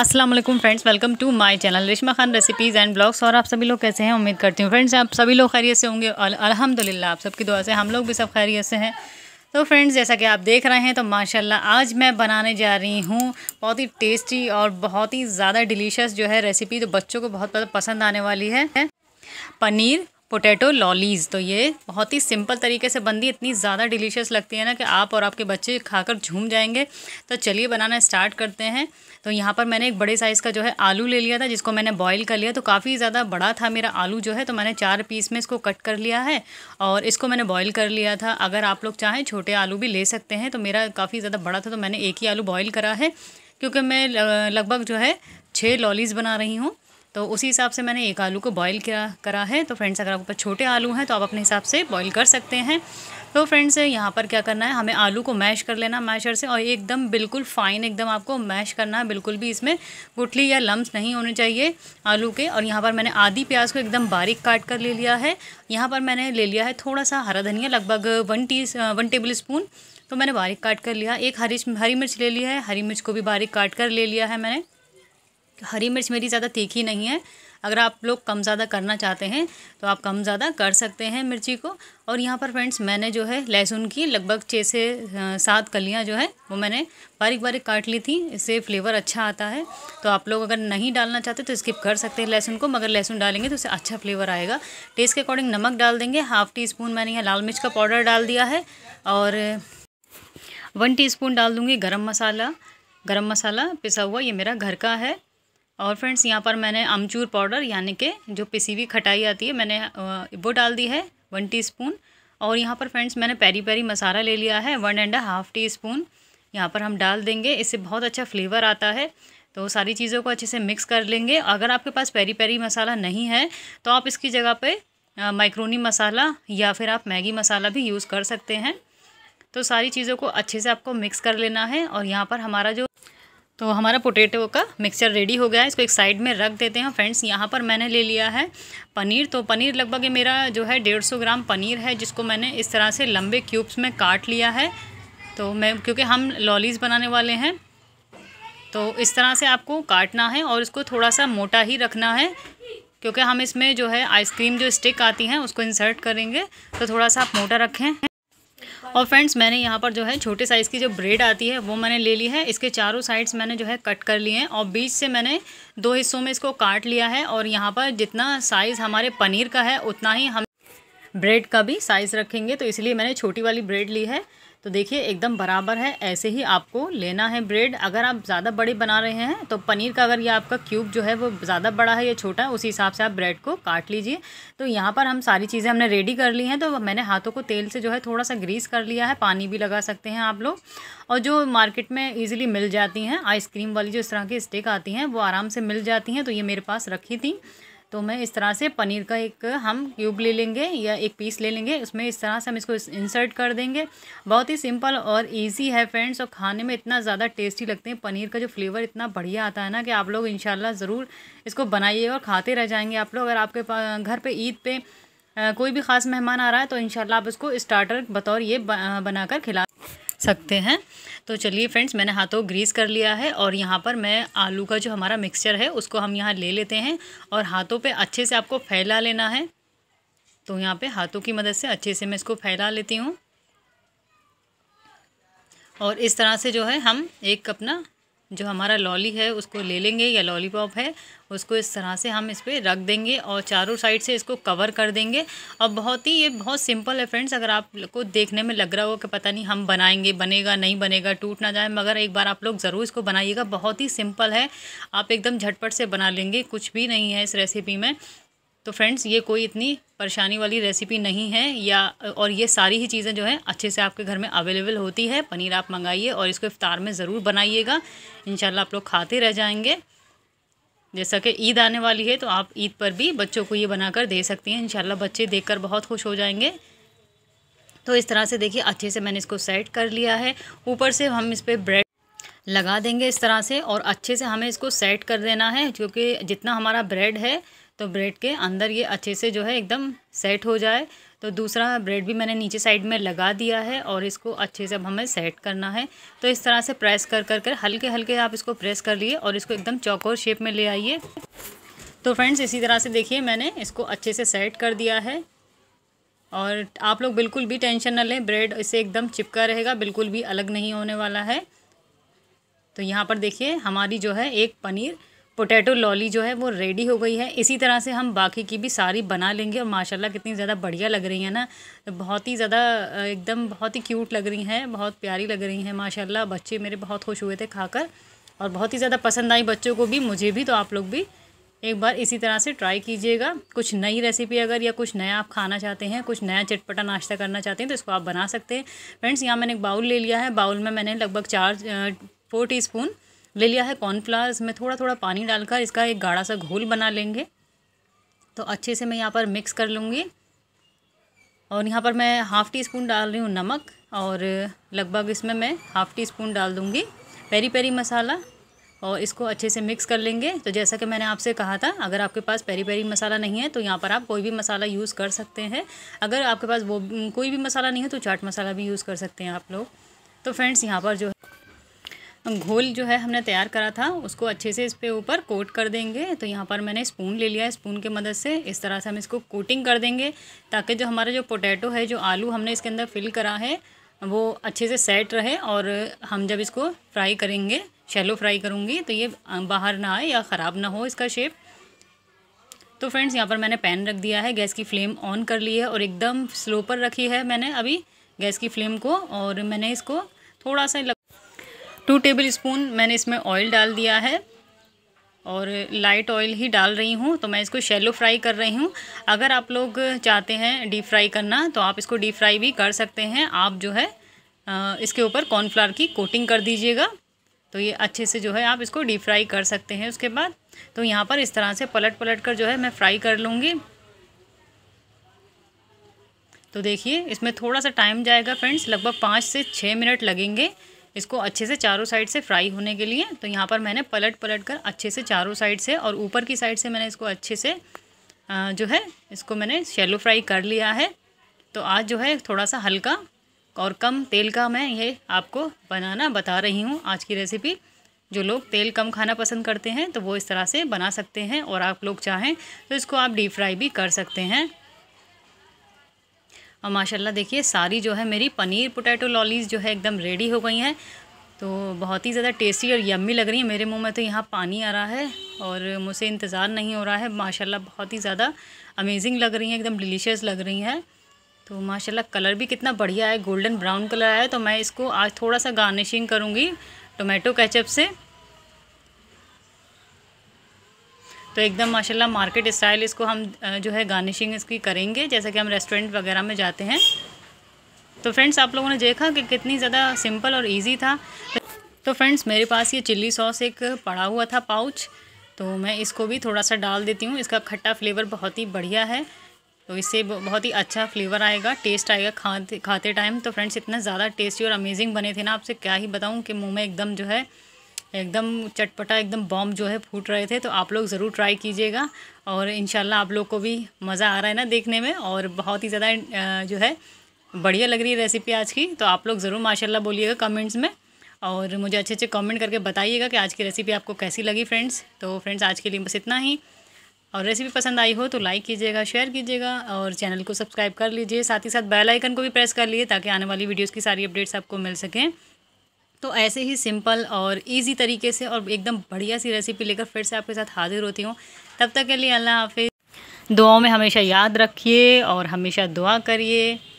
अस्सलाम वालेकुम friends welcome to my channel Rishma Khan recipes and blogs और आप सभी लोग कैसे हैं उम्मीद करती हूँ फ्रेंड्स आप सभी लोग खैरियत से होंगे अल्हम्दुलिल्लाह आप सबकी दुआ से हम लोग भी सब खैरियत से हैं तो फ्रेंड्स जैसा कि आप देख रहे हैं तो माशाल्लाह आज मैं बनाने जा रही हूँ बहुत ही टेस्टी और बहुत ही ज़्यादा डिलीशियस जो है रेसिपी तो बच्चों को बहुत पसंद आने वाली है पनीर पोटैटो लॉलीज़ तो ये बहुत ही सिंपल तरीके से बनती है इतनी ज़्यादा डिलीशियस लगती है ना कि आप और आपके बच्चे खाकर झूम जाएंगे तो चलिए बनाना स्टार्ट करते हैं तो यहाँ पर मैंने एक बड़े साइज़ का जो है आलू ले लिया था जिसको मैंने बॉईल कर लिया तो काफ़ी ज़्यादा बड़ा था मेरा आलू जो है तो मैंने चार पीस में इसको कट कर लिया है और इसको मैंने बॉयल कर लिया था अगर आप लोग चाहें छोटे आलू भी ले सकते हैं तो मेरा काफ़ी ज़्यादा बड़ा था तो मैंने एक ही आलू बॉयल करा है क्योंकि मैं लगभग जो है छः लॉलीज़ बना रही हूँ तो उसी हिसाब से मैंने एक आलू को बॉईल किया करा है तो फ्रेंड्स अगर आपके पास छोटे आलू हैं तो आप अपने हिसाब से बॉईल कर सकते हैं तो फ्रेंड्स यहाँ पर क्या करना है हमें आलू को मैश कर लेना मैशर से और एकदम बिल्कुल फ़ाइन एकदम आपको मैश करना है बिल्कुल भी इसमें गुठली या लम्ब नहीं होने चाहिए आलू के और यहाँ पर मैंने आधी प्याज को एकदम बारीक काट कर ले लिया है यहाँ पर मैंने ले लिया है थोड़ा सा हरा धनिया लगभग one tea one tablespoon तो मैंने बारीक काट कर लिया एक हरी हरी मिर्च ले लिया है हरी मिर्च को भी बारीक काट कर ले लिया है मैंने हरी मिर्च मेरी ज़्यादा तीखी नहीं है अगर आप लोग कम ज़्यादा करना चाहते हैं तो आप कम ज़्यादा कर सकते हैं मिर्ची को और यहाँ पर फ्रेंड्स मैंने जो है लहसुन की लगभग छः से सात कलियाँ जो है वो मैंने बारीक बारीक काट ली थी इससे फ्लेवर अच्छा आता है तो आप लोग अगर नहीं डालना चाहते तो स्किप कर सकते हैं लहसुन को मगर लहसुन डालेंगे तो उससे अच्छा फ्लेवर आएगा टेस्ट के अकॉर्डिंग नमक डाल देंगे हाफ़ टी स्पून मैंने यहाँ लाल मिर्च का पाउडर डाल दिया है और वन टी डाल दूँगी गर्म मसाला गर्म मसाला पिसा हुआ ये मेरा घर का है और फ्रेंड्स यहाँ पर मैंने अमचूर पाउडर यानी कि जो पिसी हुई खटाई आती है मैंने वो डाल दी है वन टीस्पून और यहाँ पर फ्रेंड्स मैंने पेरी पेरी मसाला ले लिया है one and half teaspoon यहाँ पर हम डाल देंगे इससे बहुत अच्छा फ्लेवर आता है तो सारी चीज़ों को अच्छे से मिक्स कर लेंगे अगर आपके पास पेरी पेरी मसाला नहीं है तो आप इसकी जगह पे माइक्रोनी मसाला या फिर आप मैगी मसाला भी यूज़ कर सकते हैं तो सारी चीज़ों को अच्छे से आपको मिक्स कर लेना है और यहाँ पर हमारा जो तो हमारा पोटैटो का मिक्सचर रेडी हो गया है इसको एक साइड में रख देते हैं फ्रेंड्स यहाँ पर मैंने ले लिया है पनीर तो पनीर लगभग ये मेरा जो है डेढ़ सौ ग्राम पनीर है जिसको मैंने इस तरह से लंबे क्यूब्स में काट लिया है तो मैं क्योंकि हम लॉलीज़ बनाने वाले हैं तो इस तरह से आपको काटना है और इसको थोड़ा सा मोटा ही रखना है क्योंकि हम इसमें जो है आइसक्रीम जो स्टिक आती हैं उसको इंसर्ट करेंगे तो थोड़ा सा आप मोटा रखें और फ्रेंड्स मैंने यहाँ पर जो है छोटे साइज़ की जो ब्रेड आती है वो मैंने ले ली है इसके चारों साइड्स मैंने जो है कट कर लिए हैं और बीच से मैंने दो हिस्सों में इसको काट लिया है और यहाँ पर जितना साइज़ हमारे पनीर का है उतना ही हम ब्रेड का भी साइज़ रखेंगे तो इसलिए मैंने छोटी वाली ब्रेड ली है तो देखिए एकदम बराबर है ऐसे ही आपको लेना है ब्रेड अगर आप ज़्यादा बड़े बना रहे हैं तो पनीर का अगर ये आपका क्यूब जो है वो ज़्यादा बड़ा है या छोटा है उसी हिसाब से आप ब्रेड को काट लीजिए तो यहाँ पर हम सारी चीज़ें हमने रेडी कर ली हैं तो मैंने हाथों को तेल से जो है थोड़ा सा ग्रीस कर लिया है पानी भी लगा सकते हैं आप लोग और जो मार्केट में ईजिली मिल जाती हैं आइसक्रीम वाली जो इस तरह की स्टिक आती हैं वो आराम से मिल जाती हैं तो ये मेरे पास रखी थी तो मैं इस तरह से पनीर का एक हम क्यूब ले लेंगे या एक पीस ले लेंगे उसमें इस तरह से हम इसको इंसर्ट कर देंगे बहुत ही सिंपल और ईजी है फ्रेंड्स और खाने में इतना ज़्यादा टेस्टी लगते हैं पनीर का जो फ्लेवर इतना बढ़िया आता है ना कि आप लोग इन ज़रूर इसको बनाइए और खाते रह जाएंगे आप लोग अगर आपके घर पर ईद पर कोई भी ख़ास मेहमान आ रहा है तो इन आप इसको स्टार्टर बतौर ये बनाकर खिला सकते हैं तो चलिए फ्रेंड्स मैंने हाथों ग्रीस कर लिया है और यहाँ पर मैं आलू का जो हमारा मिक्सचर है उसको हम यहाँ ले लेते हैं और हाथों पे अच्छे से आपको फैला लेना है तो यहाँ पे हाथों की मदद से अच्छे से मैं इसको फैला लेती हूँ और इस तरह से जो है हम एक अपना जो हमारा लॉली है उसको ले लेंगे या लॉलीपॉप है उसको इस तरह से हम इस पर रख देंगे और चारों साइड से इसको कवर कर देंगे और बहुत ही ये बहुत सिंपल है फ्रेंड्स अगर आपको देखने में लग रहा हो कि पता नहीं हम बनाएंगे बनेगा नहीं बनेगा टूट ना जाए मगर एक बार आप लोग ज़रूर इसको बनाइएगा बहुत ही सिंपल है आप एकदम झटपट से बना लेंगे कुछ भी नहीं है इस रेसिपी में तो फ्रेंड्स ये कोई इतनी परेशानी वाली रेसिपी नहीं है या और ये सारी ही चीज़ें जो है अच्छे से आपके घर में अवेलेबल होती है पनीर आप मंगाइए और इसको इफ्तार में ज़रूर बनाइएगा इन आप लोग खाते रह जाएंगे जैसा कि ईद आने वाली है तो आप ईद पर भी बच्चों को ये बनाकर दे सकती हैं इंशाल्लाह बच्चे देख बहुत खुश हो जाएंगे तो इस तरह से देखिए अच्छे से मैंने इसको सेट कर लिया है ऊपर से हम इस पर ब्रेड लगा देंगे इस तरह से और अच्छे से हमें इसको सेट कर देना है क्योंकि जितना हमारा ब्रेड है तो ब्रेड के अंदर ये अच्छे से जो है एकदम सेट हो जाए तो दूसरा ब्रेड भी मैंने नीचे साइड में लगा दिया है और इसको अच्छे से अब हमें सेट करना है तो इस तरह से प्रेस कर कर कर हल्के हल्के आप इसको प्रेस कर लिए और इसको एकदम चौकोर शेप में ले आइए तो फ्रेंड्स इसी तरह से देखिए मैंने इसको अच्छे से सेट कर दिया है और आप लोग बिल्कुल भी टेंशन न लें ब्रेड इसे एकदम चिपका रहेगा बिल्कुल भी अलग नहीं होने वाला है तो यहाँ पर देखिए हमारी जो है एक पनीर पोटैटो लॉली जो है वो रेडी हो गई है इसी तरह से हम बाकी की भी सारी बना लेंगे और माशाल्लाह कितनी ज़्यादा बढ़िया लग रही है ना बहुत ही ज़्यादा एकदम बहुत ही क्यूट लग रही हैं बहुत प्यारी लग रही हैं माशाल्लाह बच्चे मेरे बहुत खुश हुए थे खाकर और बहुत ही ज़्यादा पसंद आई बच्चों को भी मुझे भी तो आप लोग भी एक बार इसी तरह से ट्राई कीजिएगा कुछ नई रेसिपी अगर या कुछ नया आप खाना चाहते हैं कुछ नया चटपटा नाश्ता करना चाहते हैं तो इसको आप बना सकते हैं फ्रेंड्स यहाँ मैंने एक बाउल ले लिया है बाउल में मैंने लगभग चार फोर टी ले लिया है कॉर्नफ्लावर इसमें थोड़ा थोड़ा पानी डालकर इसका एक गाढ़ा सा घोल बना लेंगे तो अच्छे से मैं यहाँ पर मिक्स कर लूँगी और यहाँ पर मैं हाफ़ टी स्पून डाल रही हूँ नमक और लगभग इसमें मैं हाफ़ टी स्पून डाल दूँगी पेरी पेरी मसाला और इसको अच्छे से मिक्स कर लेंगे तो जैसा कि मैंने आपसे कहा था अगर आपके पास पेरी पेरी मसाला नहीं है तो यहाँ पर आप कोई भी मसाला यूज़ कर सकते हैं अगर आपके पास वो कोई भी मसाला नहीं है तो चाट मसाला भी यूज़ कर सकते हैं आप लोग तो फ्रेंड्स यहाँ पर जो है घोल जो है हमने तैयार करा था उसको अच्छे से इस पर ऊपर कोट कर देंगे तो यहाँ पर मैंने स्पून ले लिया है स्पून की मदद से इस तरह से हम इसको कोटिंग कर देंगे ताकि जो हमारा जो पोटैटो है जो आलू हमने इसके अंदर फिल करा है वो अच्छे से सेट रहे और हम जब इसको फ्राई करेंगे शैलो फ्राई करूँगी तो ये बाहर ना आए या ख़राब ना हो इसका शेप तो फ्रेंड्स यहाँ पर मैंने पैन रख दिया है गैस की फ्लेम ऑन कर ली है और एकदम स्लो पर रखी है मैंने अभी गैस की फ्लेम को और मैंने इसको थोड़ा सा टू टेबल स्पून मैंने इसमें ऑयल डाल दिया है और लाइट ऑयल ही डाल रही हूँ तो मैं इसको शैलो फ्राई कर रही हूँ अगर आप लोग चाहते हैं डीप फ्राई करना तो आप इसको डीप फ्राई भी कर सकते हैं आप जो है इसके ऊपर कॉर्नफ्लावर की कोटिंग कर दीजिएगा तो ये अच्छे से जो है आप इसको डीप फ्राई कर सकते हैं उसके बाद तो यहाँ पर इस तरह से पलट पलट कर जो है मैं फ्राई कर लूँगी तो देखिए इसमें थोड़ा सा टाइम जाएगा फ्रेंड्स लगभग पाँच से छः मिनट लगेंगे इसको अच्छे से चारों साइड से फ्राई होने के लिए तो यहाँ पर मैंने पलट पलट कर अच्छे से चारों साइड से और ऊपर की साइड से मैंने इसको अच्छे से जो है इसको मैंने शेलो फ्राई कर लिया है तो आज जो है थोड़ा सा हल्का और कम तेल का मैं ये आपको बनाना बता रही हूँ आज की रेसिपी जो लोग तेल कम खाना पसंद करते हैं तो वो इस तरह से बना सकते हैं और आप लोग चाहें तो इसको आप डीप फ्राई भी कर सकते हैं और माशाल्लाह देखिए सारी जो है मेरी पनीर पोटैटो लॉलीज़ जो है एकदम रेडी हो गई हैं तो बहुत ही ज़्यादा टेस्टी और यम्मी लग रही है मेरे मुंह में तो यहाँ पानी आ रहा है और मुझसे इंतज़ार नहीं हो रहा है माशाल्लाह बहुत ही ज़्यादा अमेजिंग लग रही हैं एकदम डिलीशियस लग रही हैं तो माशाल्लाह कलर भी कितना बढ़िया है गोल्डन ब्राउन कलर आया है तो मैं इसको आज थोड़ा सा गार्निशिंग करूँगी टोमेटो कैचअप से तो एकदम माशाल्लाह मार्केट स्टाइल इसको हम जो है गार्निशिंग इसकी करेंगे जैसा कि हम रेस्टोरेंट वगैरह में जाते हैं तो फ्रेंड्स आप लोगों ने देखा कि कितनी ज़्यादा सिंपल और ईजी था तो फ्रेंड्स मेरे पास ये चिल्ली सॉस एक पड़ा हुआ था पाउच तो मैं इसको भी थोड़ा सा डाल देती हूँ इसका खट्टा फ्लेवर बहुत ही बढ़िया है तो इससे बहुत ही अच्छा फ्लेवर आएगा टेस्ट आएगा खाते खाते टाइम तो फ्रेंड्स इतना ज़्यादा टेस्टी और अमेजिंग बने थे ना आपसे क्या ही बताऊँ कि मुँह में एकदम जो है एकदम चटपटा एकदम बॉम्ब जो है फूट रहे थे तो आप लोग ज़रूर ट्राई कीजिएगा और इन आप लोग को भी मज़ा आ रहा है ना देखने में और बहुत ही ज़्यादा जो है बढ़िया लग रही है रेसिपी आज की तो आप लोग ज़रूर माशाल्लाह बोलिएगा कमेंट्स में और मुझे अच्छे अच्छे कमेंट करके बताइएगा कि आज की रेसिपी आपको कैसी लगी फ्रेंड्स तो फ्रेंड्स आज के लिए बस इतना ही और रेसिपी पसंद आई हो तो लाइक कीजिएगा शेयर कीजिएगा और चैनल को सब्सक्राइब कर लीजिए साथ ही साथ बेल आइकन को भी प्रेस कर लिए ताकि आने वाली वीडियोस की सारी अपडेट्स आपको मिल सकें तो ऐसे ही सिंपल और ईजी तरीके से और एकदम बढ़िया सी रेसिपी लेकर फिर से आपके साथ हाजिर होती हूँ तब तक के लिए अल्लाह हाफिज़ दुआओं में हमेशा याद रखिए और हमेशा दुआ करिए